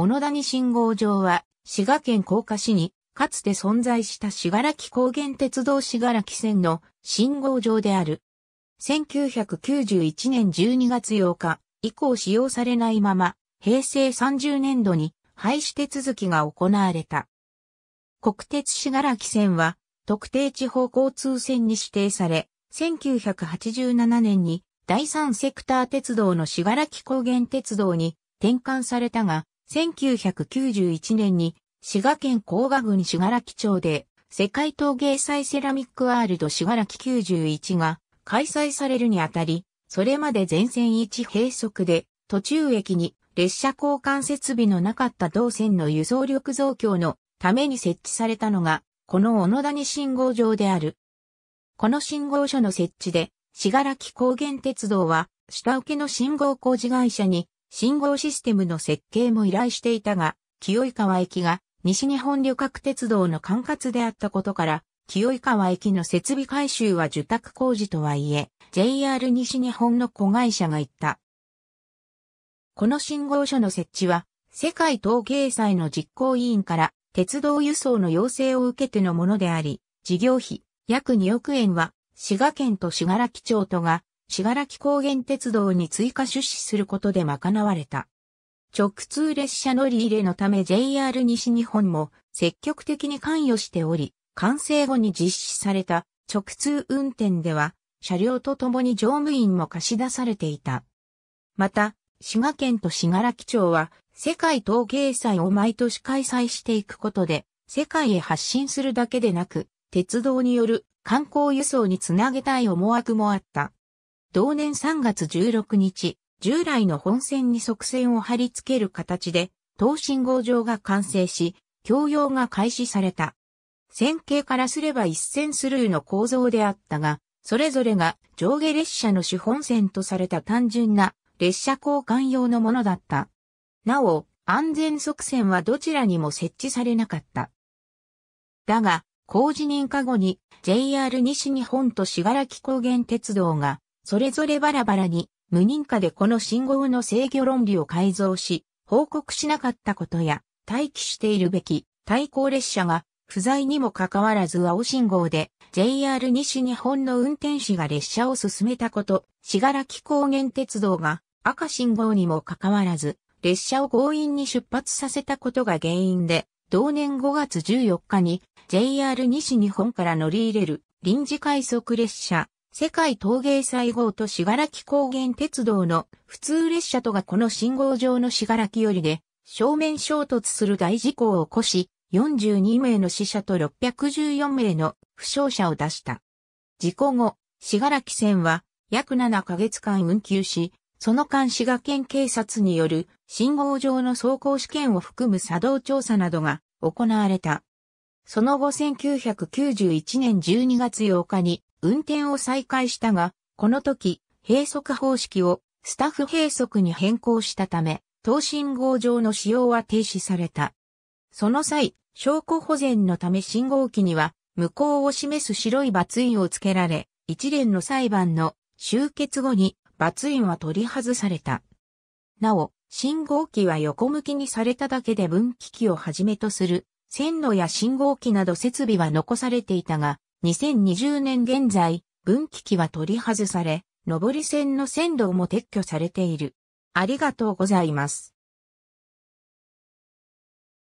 小野谷信号場は、滋賀県甲賀市に、かつて存在した信楽高原鉄道信楽線の信号場である。1991年12月8日以降使用されないまま、平成30年度に廃止手続きが行われた。国鉄信楽線は、特定地方交通線に指定され、1987年に第三セクター鉄道の信楽高原鉄道に転換されたが、1991年に滋賀県甲賀郡信楽町で世界陶芸祭セラミックワールド賀楽91が開催されるにあたり、それまで全線一閉塞で途中駅に列車交換設備のなかった同線の輸送力増強のために設置されたのが、この小野谷信号場である。この信号所の設置で、信楽高原鉄道は、下請けの信号工事会社に信号システムの設計も依頼していたが、清井川駅が西日本旅客鉄道の管轄であったことから、清井川駅の設備改修は受託工事とはいえ、JR 西日本の子会社が行った。この信号所の設置は、世界統計祭の実行委員から鉄道輸送の要請を受けてのものであり、事業費約2億円は滋賀県と信楽町とが信楽高原鉄道に追加出資することで賄われた。直通列車乗り入れのため JR 西日本も積極的に関与しており、完成後に実施された直通運転では、車両とともに乗務員も貸し出されていた。また、滋賀県と信楽町は、世界統計祭を毎年開催していくことで、世界へ発信するだけでなく、鉄道による観光輸送につなげたい思惑もあった。同年3月16日、従来の本線に側線を貼り付ける形で、等信号場が完成し、供用が開始された。線形からすれば一線スルーの構造であったが、それぞれが上下列車の主本線とされた単純な列車交換用のものだった。なお、安全側線はどちらにも設置されなかった。だが、工事認可後に JR 西日本と信楽高原鉄道がそれぞれバラバラに、無認可でこの信号の制御論理を改造し、報告しなかったことや、待機しているべき対向列車が不在にもかかわらず青信号で JR 西日本の運転士が列車を進めたこと、しがらき高原鉄道が赤信号にもかかわらず列車を強引に出発させたことが原因で、同年5月14日に JR 西日本から乗り入れる臨時快速列車世界陶芸祭号としがらき高原鉄道の普通列車とがこの信号上のしがらきよりで正面衝突する大事故を起こし、42名の死者と614名の負傷者を出した。事故後、しがらき線は約7ヶ月間運休し、その間滋賀県警察による信号上の走行試験を含む作動調査などが行われた。その後1991年12月8日に運転を再開したが、この時、閉塞方式をスタッフ閉塞に変更したため、等信号上の使用は停止された。その際、証拠保全のため信号機には、無効を示す白い罰印をつけられ、一連の裁判の終結後に罰印は取り外された。なお、信号機は横向きにされただけで分岐器をはじめとする、線路や信号機など設備は残されていたが、2020年現在、分岐器は取り外され、上り線の線路も撤去されている。ありがとうございます。